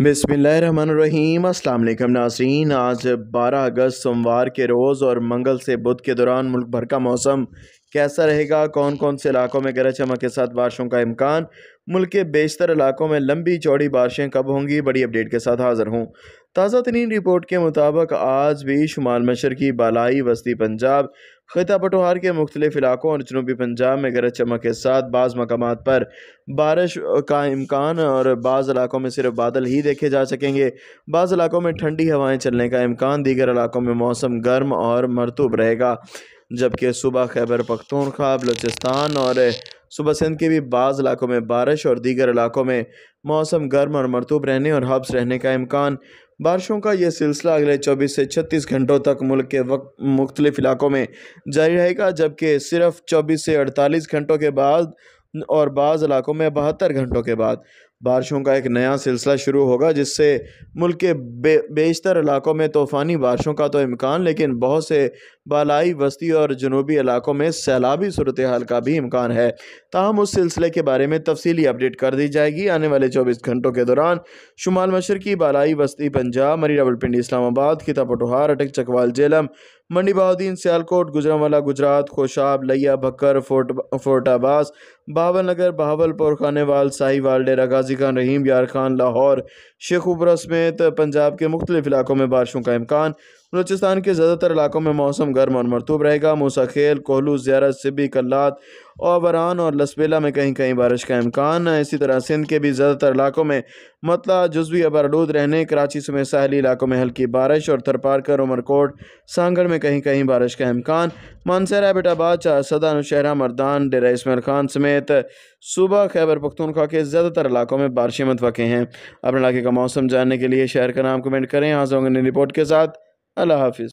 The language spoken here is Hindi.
बिसमीम अल्लाम नाजरीन आज 12 अगस्त सोमवार के रोज़ और मंगल से बुध के दौरान मुल्क भर का मौसम कैसा रहेगा कौन कौन से इलाकों में गरज चमक के साथ बारिशों का इम्कान मुल्क के बेशतर इलाकों में लंबी चौड़ी बारिशें कब होंगी बड़ी अपडेट के साथ हाज़िर हूँ ताज़ा तरीन रिपोर्ट के मुताबिक आज भी शुमाल मशरकी बालाई वस्ती पंजाब खिता पटोहार के मुख्तलिफ इलाकों और जनूबी पंजाब में गरज चमक के साथ बाज़ मकाम पर बारिश का इम्कान और बाज़ इलाकों में सिर्फ बादल ही देखे जा सकेंगे बाज़ इलाकों में ठंडी हवाएँ चलने का इम्कान दीगर इलाकों में मौसम गर्म और मरतूब रहेगा जबकि सुबह खैबर पख्तूनख्वा बलोचिस्तान और सुबह सिंध के भी बाज़ इलाकों में बारिश और दीगर इलाकों में मौसम गर्म और मरतूब रहने और हब्स रहने का इम्कान बारिशों का यह सिलसिला अगले 24 से 36 घंटों तक मुल्क के वक्त मुख्तलिफ इलाकों में जारी रहेगा जबकि सिर्फ 24 से 48 घंटों के बाद और बाज़ इलाक़ों में बहत्तर घंटों के बाद बारिशों का एक नया सिलसिला शुरू होगा जिससे मुल्क के बे बेशतर इलाक़ों में तूफ़ानी बारिशों का तो इम्कान लेकिन बहुत से बालाई वस्ती और जनूबी इलाक़ों में सैलाबी सूरत हाल का भी इम्कान है ताहम उस सिलसिले के बारे में तफसली अपडेट कर दी जाएगी आने वाले चौबीस घंटों के दौरान शुमाल मशरकी बालाई वस्ती पंजाब मरी रावलपिंडी इस्लामाबाद खिता पटोहार अटक चकवाल जेलम मंडी बहाद्दीन सियालकोट गुजरावाला गुजरात खोशाब लिया भक्कर फोर्ट फोर्ट आबास बहावल नगर बहावलपुर खानेवाल साहिवाल डेरा गाजी खान रहीम यार खान लाहौर शेखुबरा समेत पंजाब के मुख्तलिफ इलाकों में बारिशों का इम्कान बलोचिस्तान के ज़्यादातर इलाकों में मौसम गर्म और मरतूब रहेगा खेल कोहलू ज्यारत सिबी कल्लात ओवरान और, लसबेला में कहीं कहीं बारिश का इम्कान इसी तरह सिंध के भी ज़्यादातर इलाकों में मतला जजवी अबरलूद रहने कराची समेत साहली इलाकों में हल्की बारिश और थरपारकर उमरकोट सांगड़ में कहीं कहीं बारिश का इम्कान मानसरा एबटाबाद चारसदा नुशहरा मरदान डेरा इसमर खान समेत सूबा खैबर पख्तूनख्वा के ज़्यादातर इलाकों में बारिशें मतवक़ हैं अपने इलाके का मौसम जानने के लिए शहर का नाम कमेंट करें हाजिर होंगे रिपोर्ट के साथ अल्लाह हाफिज़